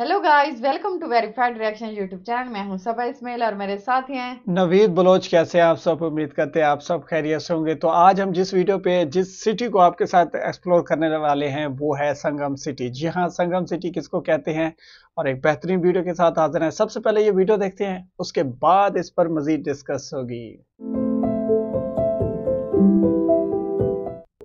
Hello guys welcome to verified reaction YouTube channel मैं हूं सबा इसमेल और मेरे साथ हैं नवीद बलोच कैसे आप सब उम्मीद करते हैं आप सब खैरियत से होंगे तो आज हम जिस वीडियो पे जिस सिटी को आपके साथ एक्सप्लोर करने वाले हैं वो है संगम सिटी जी हाँ संगम सिटी किसको कहते हैं और एक बेहतरीन वीडियो के साथ हाजिर है सबसे पहले ये वीडियो देखते हैं उसके बाद इस पर मजीद डिस्कस होगी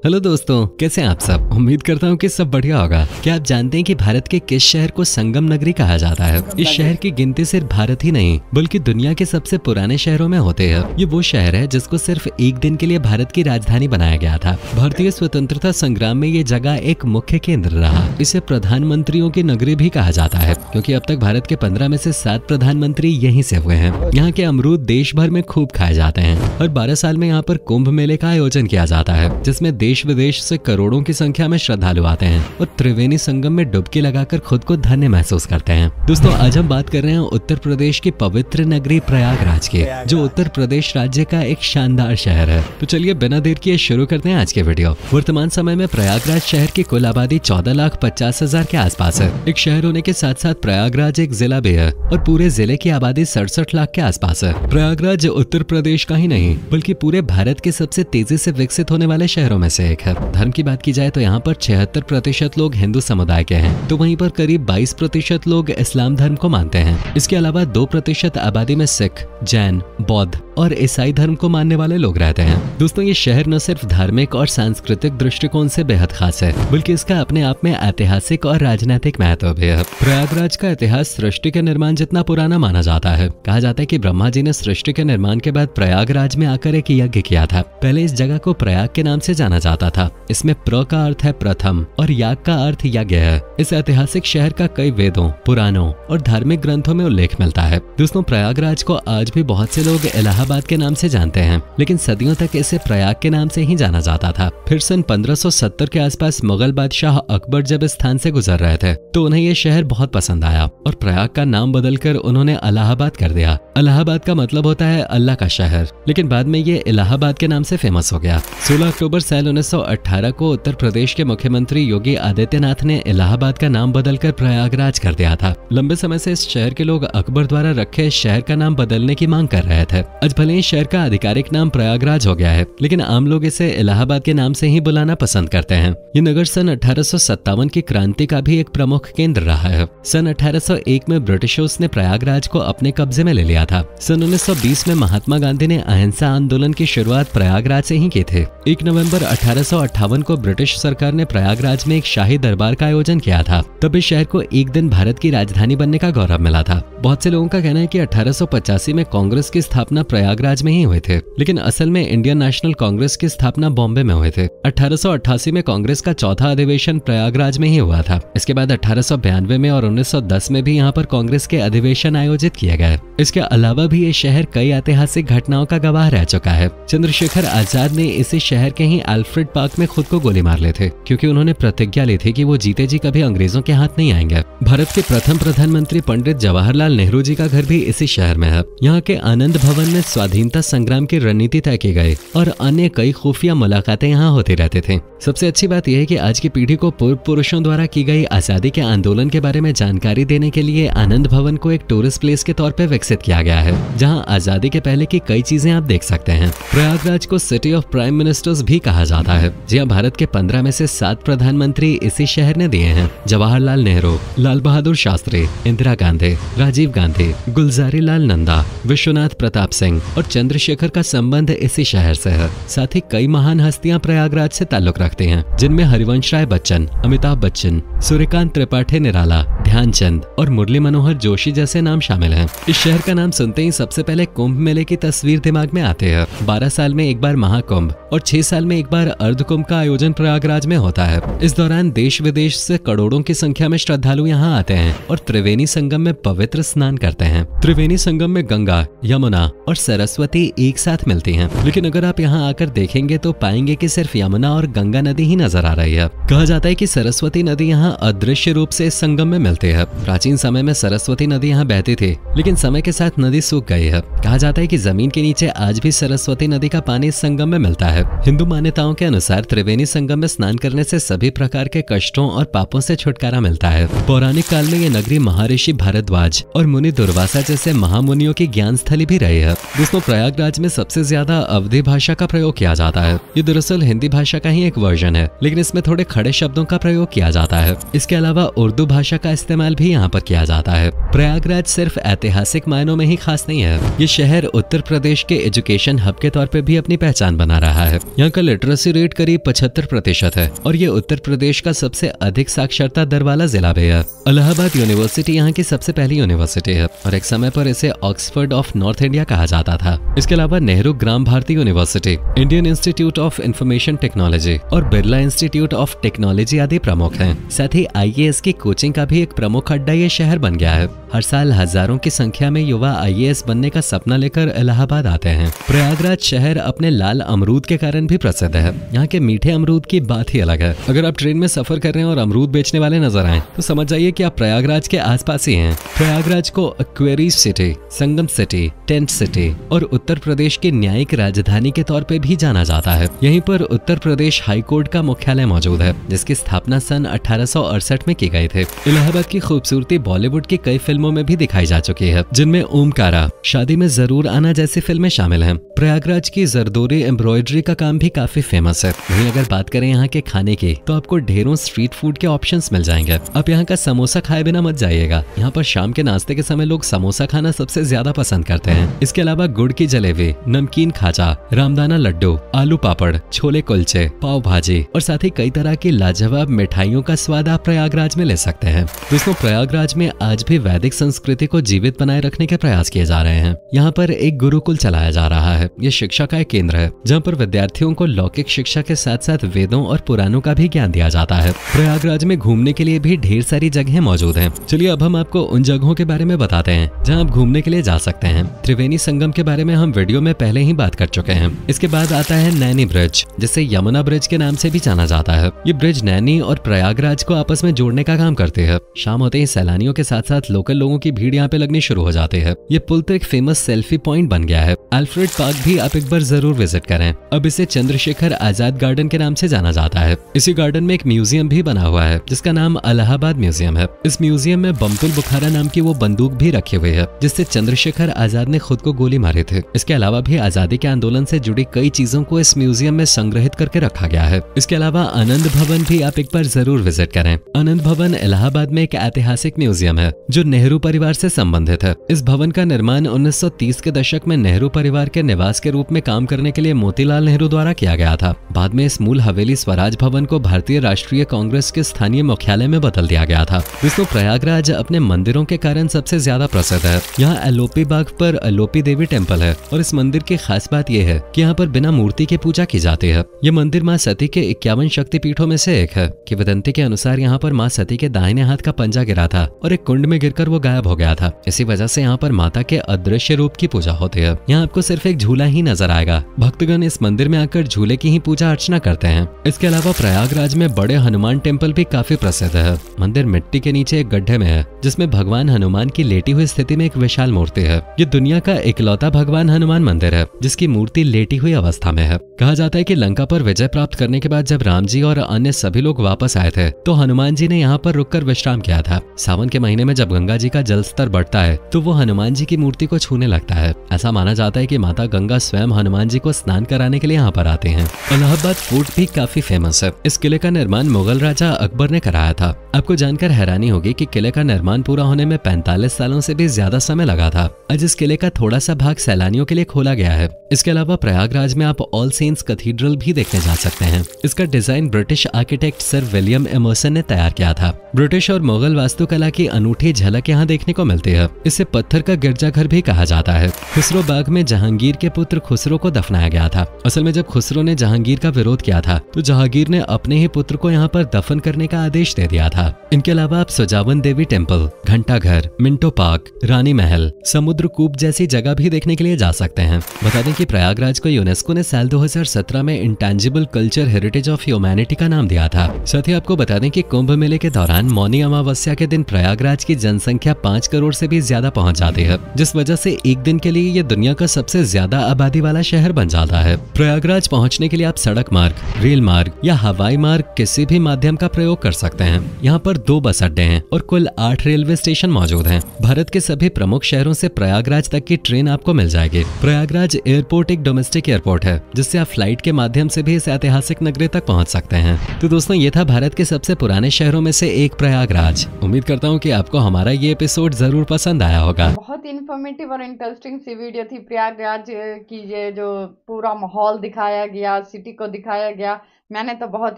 हेलो दोस्तों कैसे हैं आप सब उम्मीद करता हूँ कि सब बढ़िया होगा क्या आप जानते हैं कि भारत के किस शहर को संगम नगरी कहा जाता है इस शहर की गिनती सिर्फ भारत ही नहीं बल्कि दुनिया के सबसे पुराने शहरों में होते हैं ये वो शहर है जिसको सिर्फ एक दिन के लिए भारत की राजधानी बनाया गया था भारतीय स्वतंत्रता संग्राम में ये जगह एक मुख्य केंद्र रहा इसे प्रधानमंत्रियों की नगरी भी कहा जाता है क्यूँकी अब तक भारत के पंद्रह में से सात प्रधानमंत्री यही से हुए हैं यहाँ के अमरूद देश भर में खूब खाए जाते हैं और बारह साल में यहाँ पर कुंभ मेले का आयोजन किया जाता है जिसमे देश विदेश से करोड़ों की संख्या में श्रद्धालु आते हैं और त्रिवेणी संगम में डुबकी लगाकर खुद को धन्य महसूस करते हैं दोस्तों आज हम बात कर रहे हैं उत्तर प्रदेश की पवित्र नगरी प्रयागराज की जो उत्तर प्रदेश राज्य का एक शानदार शहर है तो चलिए बिना देर किए शुरू करते हैं आज के वीडियो वर्तमान समय में प्रयागराज शहर की कुल आबादी चौदह लाख पचास हजार के आसपास है एक शहर होने के साथ साथ प्रयागराज एक जिला भी है और पूरे जिले की आबादी सड़सठ लाख के आसपास है प्रयागराज उत्तर प्रदेश का ही नहीं बल्कि पूरे भारत के सबसे तेजी से विकसित होने वाले शहरों में से से एक है धर्म की बात की जाए तो यहाँ पर छिहत्तर प्रतिशत लोग हिंदू समुदाय के हैं तो वहीं पर करीब बाईस प्रतिशत लोग इस्लाम धर्म को मानते हैं इसके अलावा दो प्रतिशत आबादी में सिख जैन बौद्ध और ईसाई धर्म को मानने वाले लोग रहते हैं दोस्तों ये शहर न सिर्फ धार्मिक और सांस्कृतिक दृष्टिकोण से बेहद खास है बल्कि इसका अपने आप में ऐतिहासिक और राजनीतिक महत्व भी है प्रयागराज का इतिहास सृष्टि के निर्माण जितना पुराना माना जाता है कहा जाता है की ब्रह्मा जी ने सृष्टि के निर्माण के बाद प्रयागराज में आकर एक यज्ञ किया था पहले इस जगह को प्रयाग के नाम से जाना जाता जाता था इसमें प्र का अर्थ है प्रथम और याग का अर्थ यज्ञ है इस ऐतिहासिक शहर का कई वेदों पुराणों और धार्मिक ग्रंथों में उल्लेख मिलता है दोस्तों प्रयागराज को आज भी बहुत से लोग इलाहाबाद के नाम से जानते हैं लेकिन सदियों तक इसे प्रयाग के नाम से ही जाना जाता था फिर सन 1570 के आसपास मुगल बादशाह अकबर जब इस स्थान से गुजर रहे थे तो उन्हें ये शहर बहुत पसंद आया और प्रयाग का नाम बदलकर उन्होंने अलाहाबाद कर दिया अलाहाबाद का मतलब होता है अल्लाह का शहर लेकिन बाद में ये इलाहाबाद के नाम से फेमस हो गया सोलह अक्टूबर सन 1918 को उत्तर प्रदेश के मुख्यमंत्री योगी आदित्यनाथ ने इलाहाबाद का नाम बदलकर प्रयागराज कर दिया था लंबे समय से इस शहर के लोग अकबर द्वारा रखे शहर का नाम बदलने की मांग कर रहे थे आज भले ही शहर का आधिकारिक नाम प्रयागराज हो गया है लेकिन आम लोग इसे इलाहाबाद के नाम से ही बुलाना पसंद करते हैं ये नगर सन अठारह की क्रांति का भी एक प्रमुख केंद्र रहा है सन अठारह में ब्रिटिशर्स ने प्रयागराज को अपने कब्जे में ले लिया था सन उन्नीस में महात्मा गांधी ने अहिंसा आंदोलन की शुरुआत प्रयागराज से ही की थी एक नवंबर अठारह अठारह को ब्रिटिश सरकार ने प्रयागराज में एक शाही दरबार का आयोजन किया था तब इस शहर को एक दिन भारत की राजधानी बनने का गौरव मिला था बहुत से लोगों का कहना है कि 1885 में कांग्रेस की स्थापना प्रयागराज में ही हुए थे लेकिन असल में इंडियन नेशनल कांग्रेस की स्थापना बॉम्बे में हुए थे अठारह में कांग्रेस का चौथा अधिवेशन प्रयागराज में ही हुआ था इसके बाद अठारह में और उन्नीस में भी यहाँ पर कांग्रेस के अधिवेशन आयोजित किए गए इसके अलावा भी ये शहर कई ऐतिहासिक घटनाओं का गवाह रह चुका है चंद्रशेखर आजाद ने इसी शहर के ही अल्फ्रेड एल्फ्रेड पार्क में खुद को गोली मार लेते क्योंकि उन्होंने प्रतिज्ञा ली थी कि वो जीते जी कभी अंग्रेजों के हाथ नहीं आएंगे भारत के प्रथम प्रधानमंत्री पंडित जवाहरलाल नेहरू जी का घर भी इसी शहर में है यहाँ के आनंद भवन में स्वाधीनता संग्राम की रणनीति तय की गयी और अन्य कई खुफिया मुलाकातें यहाँ होती रहती थी सबसे अच्छी बात यह है की आज की पीढ़ी को पूर्व पुरुषों द्वारा की गई आजादी के आंदोलन के बारे में जानकारी देने के लिए आनंद भवन को एक टूरिस्ट प्लेस के तौर पर विकसित किया गया है जहाँ आजादी के पहले की कई चीजें आप देख सकते हैं प्रयागराज को सिटी ऑफ प्राइम मिनिस्टर्स भी कहा जाता आता है हाँ भारत के पंद्रह में से सात प्रधानमंत्री इसी शहर ने दिए हैं जवाहरलाल नेहरू लाल बहादुर शास्त्री इंदिरा गांधी राजीव गांधी गुलजारी लाल नंदा विश्वनाथ प्रताप सिंह और चंद्रशेखर का संबंध इसी शहर से है साथ ही कई महान हस्तियां प्रयागराज से ताल्लुक रखती हैं जिनमें हरिवंश राय बच्चन अमिताभ बच्चन सूर्यकांत त्रिपाठी निराला ध्यानचंद और मुरली मनोहर जोशी जैसे नाम शामिल हैं इस शहर का नाम सुनते ही सबसे पहले कुंभ मेले की तस्वीर दिमाग में आते हैं बारह साल में एक बार महाकुंभ और छह साल में एक बार अर्ध कुंभ का आयोजन प्रयागराज में होता है इस दौरान देश विदेश से करोड़ों की संख्या में श्रद्धालु यहाँ आते हैं और त्रिवेणी संगम में पवित्र स्नान करते हैं त्रिवेणी संगम में गंगा यमुना और सरस्वती एक साथ मिलती है लेकिन अगर आप यहाँ आकर देखेंगे तो पाएंगे की सिर्फ यमुना और गंगा नदी ही नजर आ रही है कहा जाता है की सरस्वती नदी यहाँ अदृश्य रूप से संगम में मिलती है प्राचीन समय में सरस्वती नदी यहाँ बहती थी लेकिन समय के साथ नदी सूख गई है कहा जाता है की जमीन के नीचे आज भी सरस्वती नदी का पानी इस संगम में मिलता है हिंदू मान्यताओं के अनुसार त्रिवेणी संगम में स्नान करने से सभी प्रकार के कष्टों और पापों से छुटकारा मिलता है पौराणिक काल में ये नगरी महर्षि भारद्वाज और मुनि दुर्वासा जैसे महामुनियों की ज्ञान स्थली भी रही है जिसमें प्रयागराज में सबसे ज्यादा अवधि भाषा का प्रयोग किया जाता है ये दरअसल हिंदी भाषा का ही एक वर्जन है लेकिन इसमें थोड़े खड़े शब्दों का प्रयोग किया जाता है इसके अलावा उर्दू भाषा का इस्तेमाल भी यहाँ पर किया जाता है प्रयागराज सिर्फ ऐतिहासिक मायनों में ही खास नहीं है ये शहर उत्तर प्रदेश के एजुकेशन हब के तौर पर भी अपनी पहचान बना रहा है यहाँ का लिटरेसी लिटरेसी रेट करीब पचहत्तर प्रतिशत है और ये उत्तर प्रदेश का सबसे अधिक साक्षरता दर वाला जिला भी है अलाहाबाद यूनिवर्सिटी यहाँ की सबसे पहली यूनिवर्सिटी है और एक समय पर इसे ऑक्सफर्ड ऑफ नॉर्थ इंडिया कहा जाता था इसके अलावा Nehru Gram Bharati university Indian institute of information technology और बिरला इंस्टीट्यूट ऑफ टेक्नोलॉजी आदि प्रमुख है साथ ही आई की कोचिंग का भी एक प्रमुख अड्डा ये शहर बन गया है हर साल हजारों की संख्या में युवा आई बनने का सपना लेकर इलाहाबाद आते हैं प्रयागराज शहर अपने लाल अमरूद के कारण भी प्रसिद्ध है यहाँ के मीठे अमरूद की बात ही अलग है अगर आप ट्रेन में सफर कर रहे हैं और अमरूद बेचने वाले नजर आए तो समझ जाइए कि आप प्रयागराज के आसपास ही हैं प्रयागराज को अक्वेरी city Sangam city tent city और उत्तर प्रदेश की न्यायिक राजधानी के तौर पर भी जाना जाता है यहीं पर उत्तर प्रदेश हाईकोर्ट का मुख्यालय मौजूद है जिसकी स्थापना सन अठारह में की गई थी इलाहाबाद की खूबसूरती बॉलीवुड की कई फिल्मों में भी दिखाई जा चुकी है जिनमें ओमकारा शादी में जरूर आना जैसी फिल्में शामिल है प्रयागराज की जरदोरी एम्ब्रॉयडरी का काम भी काफी फेमस फेमस हाँ, है वही अगर बात करें यहाँ के खाने की तो आपको ढेरों स्ट्रीट फूड के ऑप्शन मिल जाएंगे आप यहाँ का समोसा खाए बिना मत जाइएगा यहाँ पर शाम के नाश्ते के समय लोग समोसा खाना सबसे ज्यादा पसंद करते हैं इसके अलावा गुड़ की जलेबी नमकीन खाचा रामदाना लड्डू आलू पापड़ छोले कुलचे पाव भाजी और साथ ही कई तरह की लाजवाब मिठाइयों का स्वाद आप प्रयागराज में ले सकते हैं दोस्तों प्रयागराज में आज भी वैदिक संस्कृति को जीवित बनाए रखने के प्रयास किए जा रहे हैं यहाँ पर एक गुरुकुल चलाया जा रहा है ये शिक्षा का एक केंद्र है जहाँ पर विद्यार्थियों को लौकिक शिक्षा के साथ साथ वेदों और पुराणों का भी ज्ञान दिया जाता है प्रयागराज में घूमने के लिए भी ढेर सारी जगह मौजूद है चलिए अब हम आपको उन जगहों के बारे में बताते हैं जहाँ आप घूमने के लिए जा सकते हैं त्रिवेणी संगम के बारे में हम वीडियो में पहले ही बात कर चुके हैं इसके बाद आता है नैनी ब्रिज जिसे यमुना ब्रिज के नाम से भी जाना जाता है ये ब्रिज नैनी और प्रयागराज को आपस में जोड़ने का काम करते हैं शाम होते ही सैलानियों के साथ साथ लोकल लोगों की भीड़ यहाँ पे लगनी शुरू हो जाती है ये पुल तो एक फेमस सेल्फी पॉइंट बन गया है एल्फ्रेड पार्क भी आप एक बार जरूर विजिट करें अब इसे चंद्रशेखर आज़ाद गार्डन के नाम से जाना जाता है इसी गार्डन में एक म्यूजियम भी बना हुआ है जिसका नाम अलाहाबाद म्यूजियम है इस म्यूजियम में बमतुल बुखारा नाम की वो बंदूक भी रखी हुई है जिससे चंद्रशेखर आजाद ने खुद को गोली मारे थे इसके अलावा भी आजादी के आंदोलन से जुड़ी कई चीजों को इस म्यूजियम में संग्रहित करके रखा गया है इसके अलावा आनंद भवन भी आप एक बार जरूर विजिट करें आनंद भवन इलाहाबाद में एक ऐतिहासिक म्यूजियम है जो नेहरू परिवार से संबंधित है इस भवन का निर्माण 1930 के दशक में नेहरू परिवार के निवास के रूप में काम करने के लिए मोतीलाल नेहरू द्वारा किया गया था बाद में इस मूल हवेली स्वराज भवन को भारतीय राष्ट्रीय कांग्रेस के स्थानीय मुख्यालय में बदल दिया गया था दोस्तों प्रयागराज अपने मंदिरों के कारण सबसे ज्यादा प्रसिद्ध है यहाँ एलोपी बाग पर एलोपी देवी टेम्पल है और इस मंदिर की खास बात यह है की यहाँ पर बिना मूर्ति की पूजा की जाती है ये मंदिर माँ सती के इक्यावन पीठों में से एक है वदंती के अनुसार यहाँ पर माँ सती के दाहिने हाथ का पंजा गिरा था और एक कुंड में गिरकर वो गायब हो गया था इसी वजह से यहाँ पर माता के अदृश्य रूप की पूजा होती है यहाँ आपको सिर्फ एक झूला ही नजर आएगा भक्तगण इस मंदिर में आकर झूले की ही पूजा अर्चना करते हैं इसके अलावा प्रयागराज में बड़े हनुमान टेम्पल भी काफी प्रसिद्ध है मंदिर मिट्टी के नीचे एक गड्ढे में है जिसमे भगवान हनुमान की लेटी हुई स्थिति में एक विशाल मूर्ति है ये दुनिया का इकलौता भगवान हनुमान मंदिर है जिसकी मूर्ति लेटी हुई अवस्था में है कहा जाता है की लंका आरोप विजय प्राप्त करने के बाद जब राम जी और अन्य सभी लोग वापस आए थे तो हनुमान जी ने यहाँ पर रुककर विश्राम किया था सावन के महीने में जब गंगा जी का जल स्तर बढ़ता है तो वो हनुमान जी की मूर्ति को छूने लगता है ऐसा माना जाता है की माता गंगा स्वयं हनुमान जी को स्नान कराने के लिए यहाँ पर आते हैं इलाहाबाद फोर्ट भी काफी फेमस है इस किले का निर्माण मुगल राजा अकबर ने कराया था आपको जानकर हैरानी होगी कि किले का निर्माण पूरा होने में 45 सालों से भी ज्यादा समय लगा था आज इस किले का थोड़ा सा भाग सैलानियों के लिए खोला गया है इसके अलावा प्रयागराज में आप ऑल सेंट्स कैथीड्रल भी देखने जा सकते हैं इसका design British architect Sir William Emerson ने तैयार किया था ब्रिटिश और मुगल वास्तुकला की अनूठी झलक यहाँ देखने को मिलती है इसे पत्थर का गिरजाघर भी कहा जाता है खुसरो बाग में जहांगीर के पुत्र खुसरो को दफनाया गया था असल में जब खुसरो ने जहां जहांगीर का विरोध किया था तो जहांगीर ने अपने ही पुत्र को यहाँ पर दफन करने का आदेश दे दिया था इनके अलावा आप सुजावन देवी टेम्पल घंटाघर मिंटो पार्क रानी महल समुद्र कूप जैसी जगह भी देखने के लिए जा सकते हैं बता दें की प्रयागराज को यूनेस्को ने साल दो में intangible culture heritage of humanity का नाम दिया था साथ ही आपको बता दें की कुंभ मेले के दौरान मौनी अमावस्या के दिन प्रयागराज की जनसंख्या पाँच करोड़ ऐसी भी ज्यादा पहुँच जाती है जिस वजह से एक दिन के लिए ये दुनिया का सबसे ज्यादा आबादी वाला शहर बन जाता है प्रयागराज पहुंचने के लिए आप सड़क मार्ग रेल मार्ग या हवाई मार्ग किसी भी माध्यम का प्रयोग कर सकते हैं यहाँ पर दो बस अड्डे हैं और कुल आठ रेलवे स्टेशन मौजूद हैं। भारत के सभी प्रमुख शहरों से प्रयागराज तक की ट्रेन आपको मिल जाएगी प्रयागराज एयरपोर्ट एक डोमेस्टिक एयरपोर्ट है जिससे आप फ्लाइट के माध्यम से भी इस ऐतिहासिक नगरी तक पहुँच सकते हैं तो दोस्तों ये था भारत के सबसे पुराने शहरों में से एक प्रयागराज उम्मीद करता हूँ की आपको हमारा ये एपिसोड जरूर पसंद आया होगा बहुत इन्फॉर्मेटिव और इंटरेस्टिंग सी वीडियो थी प्रयागराज की ये जो पूरा माहौल दिखाया गया सिटी को दिखाया गया मैंने तो बहुत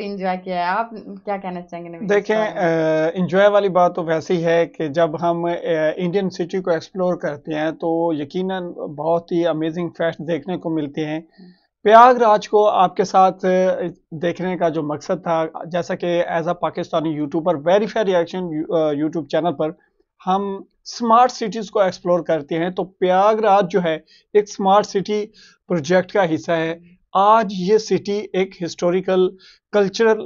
इंजॉय किया है आप क्या कहना चाहेंगे देखें इंजॉय वाली बात तो वैसी है कि जब हम इंडियन सिटी को एक्सप्लोर करते हैं तो यकीनन बहुत ही अमेजिंग फैक्ट देखने को मिलते हैं हम्म। प्रयागराज को आपके साथ देखने का जो मकसद था जैसा कि as a Pakistani YouTuber verify reaction YouTube channel पर हम स्मार्ट सिटीज़ को एक्सप्लोर करते हैं तो प्रयागराज जो है एक स्मार्ट सिटी प्रोजेक्ट का हिस्सा है आज ये सिटी एक हिस्टोरिकल कल्चरल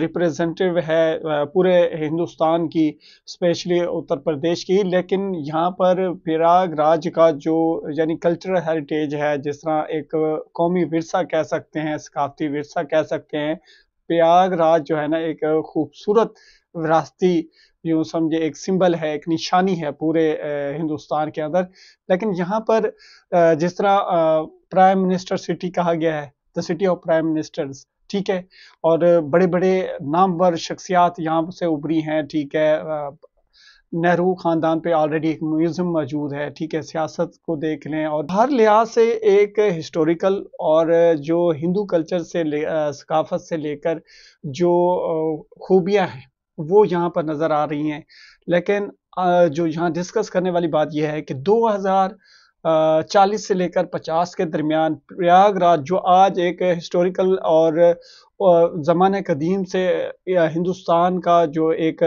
रिप्रेजेंटेटिव है uh, पूरे हिंदुस्तान की स्पेशली उत्तर प्रदेश की लेकिन यहाँ पर प्रयागराज का जो यानी कल्चरल हेरिटेज है जिस तरह एक कौमी विरसा कह सकते हैं सकाफती विरसा कह सकते हैं प्रयागराज जो है ना एक खूबसूरत विरासती यूँ समझे एक सिंबल है एक निशानी है पूरे uh, हिंदुस्तान के अंदर लेकिन यहाँ पर uh, जिस तरह प्राइम मिनिस्टर सिटी कहा गया है the city of prime ministers ठीक है और बड़े बड़े नामवर शख्सियात यहाँ से उभरी हैं ठीक है नेहरू ख़ानदान पे ऑलरेडी एक म्यूज़ियम मौजूद है ठीक है सियासत को देख लें और हर लिहाज से एक हिस्टोरिकल और जो हिंदू कल्चर से ले सकाफत से लेकर जो खूबियाँ हैं वो यहाँ पर नज़र आ रही हैं लेकिन जो यहाँ डिस्कस करने वाली बात यह है कि हज़ार चालीस से लेकर पचास के दरमियान प्रयागराज जो आज एक हिस्टोरिकल और जमान कदीम से हिंदुस्तान का जो एक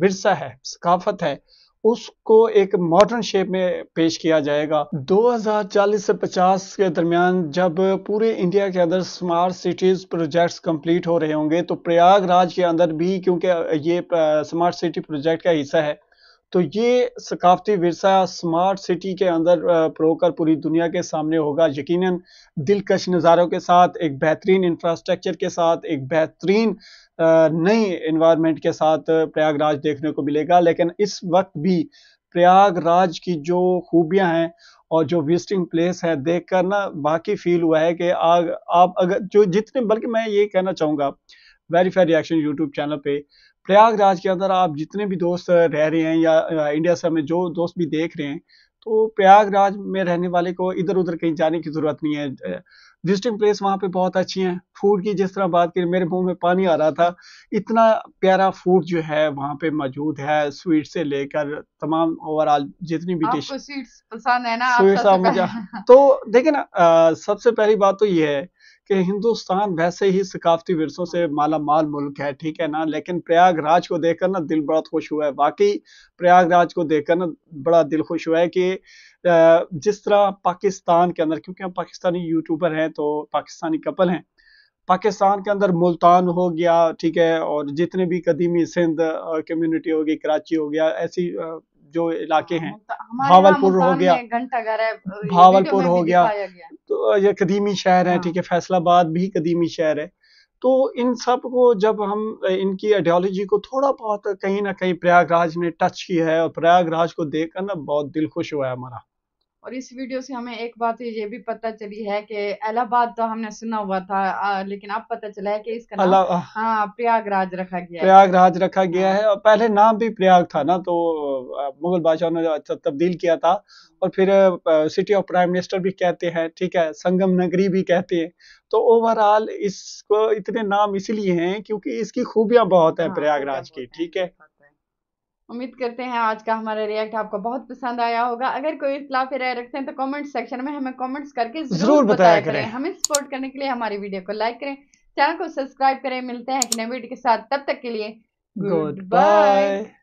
विरसा है सकाफत है उसको एक मॉडर्न शेप में पेश किया जाएगा 2040 से 50 के दरमियान जब पूरे इंडिया के अंदर स्मार्ट सिटीज़ प्रोजेक्ट्स कंप्लीट हो रहे होंगे तो प्रयागराज के अंदर भी क्योंकि ये स्मार्ट सिटी प्रोजेक्ट का हिस्सा है तो ये सकाफती वरसा स्मार्ट सिटी के अंदर प्रोकर पूरी दुनिया के सामने होगा यकीनन दिलकश नज़ारों के साथ एक बेहतरीन इंफ्रास्ट्रक्चर के साथ एक बेहतरीन नई इन्वायरमेंट के साथ प्रयागराज देखने को मिलेगा लेकिन इस वक्त भी प्रयागराज की जो खूबियाँ हैं और जो विजिटिंग प्लेस है देख कर ना बाकी फील हुआ है कि आग आप अगर जो जितने बल्कि मैं ये कहना चाहूँगा वेरीफाई रिएक्शन यूट्यूब चैनल पे प्रयागराज के अंदर आप जितने भी दोस्त रह रहे हैं या इंडिया से हमें जो दोस्त भी देख रहे हैं तो प्रयागराज में रहने वाले को इधर उधर कहीं जाने की ज़रूरत नहीं है विजिटिंग प्लेस वहाँ पे बहुत अच्छी हैं फूड की जिस तरह बात करें मेरे मुंह में पानी आ रहा था इतना प्यारा फूड जो है वहाँ पे मौजूद है स्वीट से लेकर तमाम ओवरऑल जितनी भी डिश स्वीट्स पसंद है ना स्वीट्स मुझे तो देखे ना सबसे पहली बात तो ये है कि हिंदुस्तान वैसे ही सकाफती विरसों से माला माल मुल्क है ठीक है ना लेकिन प्रयागराज को देखकर ना दिल बड़ा खुश हुआ है वाकई प्रयागराज को देखकर ना बड़ा दिल खुश हुआ है कि जिस तरह पाकिस्तान के अंदर क्योंकि हम पाकिस्तानी यूट्यूबर हैं तो पाकिस्तानी कपल हैं पाकिस्तान के अंदर मुल्तान हो गया ठीक है और जितने भी कदीमी सिंध कम्युनिटी होगी कराची हो गया ऐसी जो इलाके हैं हाँ, भावलपुर हो गया भावलपुर हो गया या कदीमी शहर है ठीक है हाँ। फैसलाबाद भी कदीमी शहर है तो इन सब को जब हम इनकी आइडियोलॉजी को थोड़ा बहुत कहीं ना कहीं प्रयागराज ने टच किया है और प्रयागराज को देखकर ना बहुत दिल खुश हुआ है हमारा और इस वीडियो से हमें एक बात ये भी पता चली है कि इलाहाबाद तो हमने सुना हुआ था लेकिन अब पता चला है कि इसका नाम हाँ प्रयागराज रखा गया प्रयागराज रखा गया हाँ। है और पहले नाम भी प्रयाग था ना तो मुगल बादशाह ने अच्छा तब्दील किया था और फिर सिटी ऑफ प्राइम मिनिस्टर भी कहते हैं ठीक है संगम नगरी भी कहते हैं तो ओवरऑल इसको इतने नाम इसलिए हैं क्योंकि इसकी खूबियां बहुत है हाँ, प्रयागराज की ठीक है उम्मीद करते हैं आज का हमारा रिएक्ट आपको बहुत पसंद आया होगा अगर कोई इतला फिर रखते हैं तो कमेंट सेक्शन में हमें कमेंट्स करके जरूर बताया करें हमें सपोर्ट करने के लिए हमारी वीडियो को लाइक करें चैनल को सब्सक्राइब करें मिलते हैं एक नए वीडियो के साथ तब तक के लिए गुड बाय